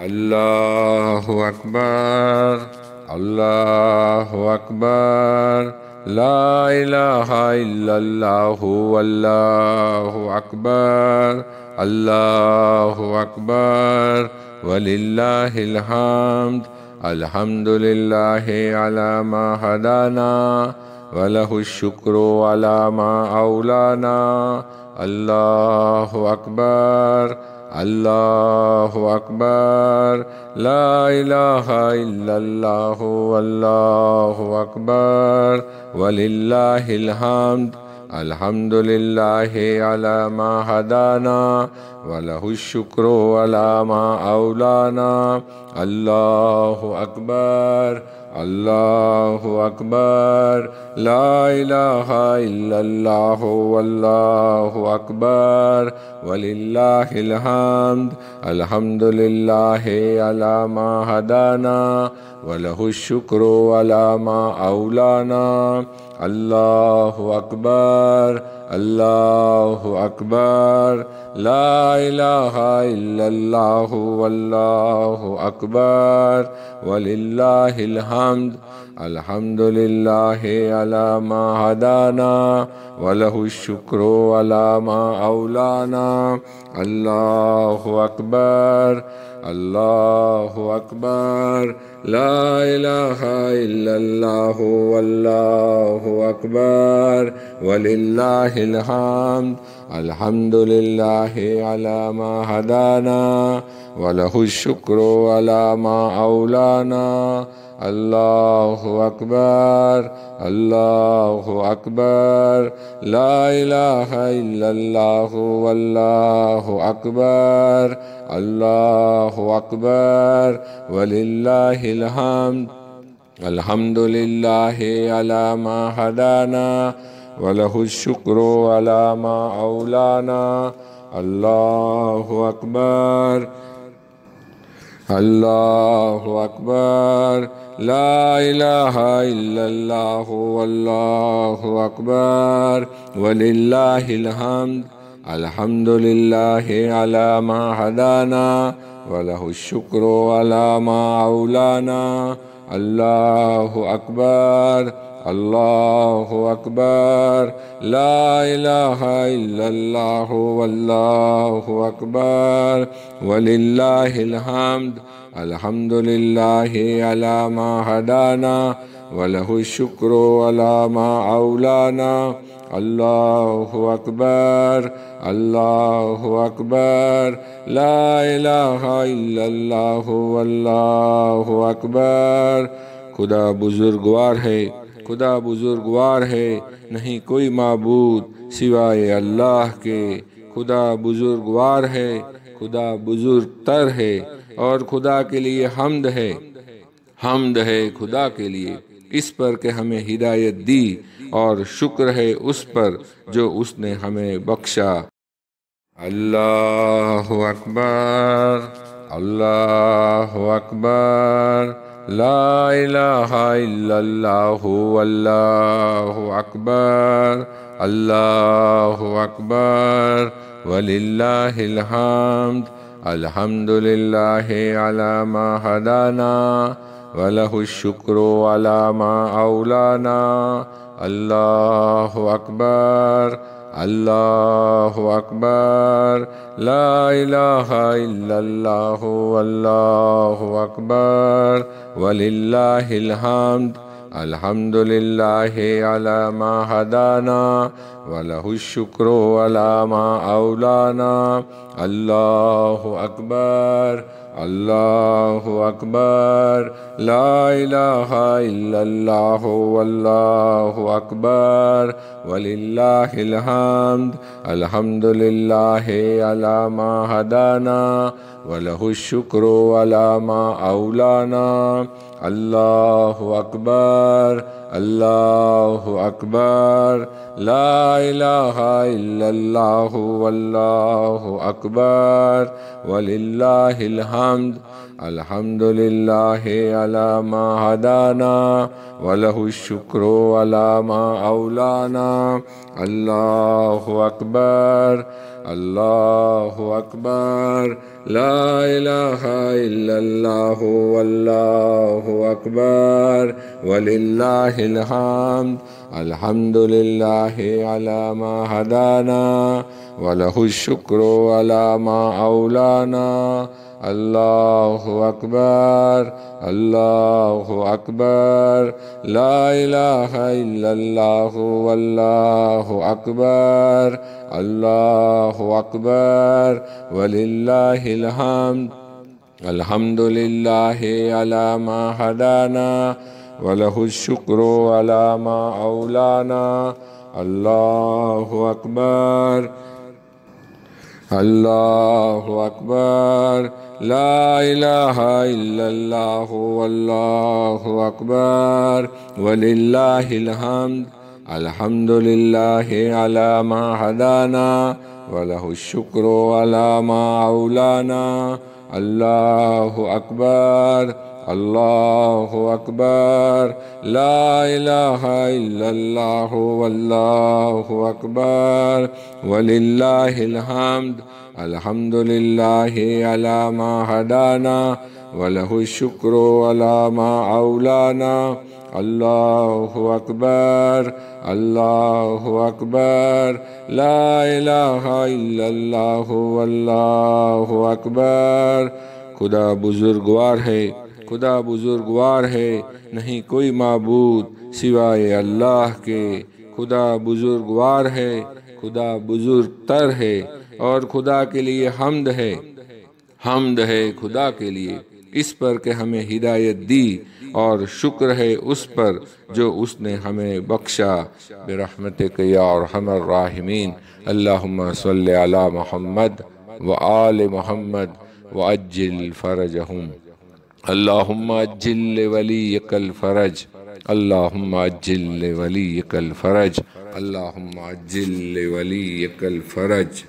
الله أكبر الله أكبر لا إله إلا الله والله أكبر الله أكبر ولله الحمد الحمد لله على ما هدانا وله الشكر على ما أولانا الله أكبر الله أكبر لا إله إلا الله والله أكبر ولله الحمد الحمد لله على ما هدانا وله الشكر على ما أولانا الله أكبر الله أكبر لا إله إلا الله والله أكبر ولله الحمد الحمد لله على ما هدانا وله الشكر على ما أولانا الله أكبر الله أكبر لا إله إلا الله والله أكبر ولله الحمد الحمد الحمد لله على ما هدانا وله الشكر على ما أولانا الله أكبر الله أكبر لا إله إلا الله والله أكبر ولله الحمد الحمد لله على ما هدانا وله الشكر على ما أولانا الله أكبر الله أكبر لا إله إلا الله والله أكبر الله أكبر ولله الحمد الحمد لله على ما هدانا وله الشكر على ما أولانا الله أكبر الله أكبر لا إله إلا الله والله أكبر ولله الحمد الحمد لله على ما هدانا وله الشكر على ما أولانا الله أكبر الله أكبر لا إله إلا الله والله أكبر ولله الحمد الحمد لله على ما هدانا وله الشكر على ما أولانا الله أكبر الله أكبر لا إله إلا الله والله أكبر خدا بزرگوار ہے خدا بزرگوار ہے نہیں کوئی معبود سوائے اللہ کے خدا بزرگوار ہے خدا بزرگ تر ہے اور خدا کے لیے حمد ہے حمد ہے خدا کے لیے اس پر کہ ہمیں ہدایت دی اور شکر ہے اس پر جو اس نے ہمیں بخشا اللہ اکبر اللہ اکبر لا إله إلا الله والله أكبر الله أكبر ولله الحمد الحمد لله على ما هدانا وله الشكر على ما أولانا الله أكبر الله أكبر لا إله إلا الله والله أكبر ولله الحمد الحمد لله على ما هدانا وله الشكر على ما أولانا الله أكبر اللہ اکبر لا الہ الا اللہ واللہ اکبر وللہ الحمد للہ علامہ ہدانہ وُکرو علامہ اولانا اللہ اکبر الله أكبر لا إله إلا الله والله أكبر ولله الحمد الحمد لله على ما هدانا وله الشكر على ما أولانا الله أكبر الله أكبر لا إله إلا الله والله أكبر ولله الحمد الحمد لله على ما هدانا وله الشكر على ما أولانا الله أكبر الله أكبر لا إله إلا الله والله أكبر الله أكبر ولله الحمد الحمد لله على ما هدانا وله الشكر على ما أولانا الله أكبر الله أكبر لا إله إلا الله والله أكبر ولله الحمد الحمد لله على ما هدانا وله الشكر على ما أولانا الله أكبر الله أكبر لا إله إلا الله والله أكبر ولله الحمد الحمد لله على ما هدانا الشکر شکر ما اولانا اللہ اکبر اللہ اکبر لا والله اکبر خدا بزرگوار ہے خدا بزرگوار ہے نہیں کوئی معبود سوائے اللہ کے خدا بزرگوار ہے خدا بزرگ تر ہے اور خدا کے لیے حمد ہے حمد ہے خدا کے لیے اس پر کہ ہمیں ہدایت دی اور شکر ہے اس پر جو اس نے ہمیں بخشا برحمتک یا ارحم الراحمین اللہم صلی علی محمد و آل محمد و اجل اللہم اجل اللہ الفرج اللہم اجل فرج الفرج اللہم اجل یکل الفرج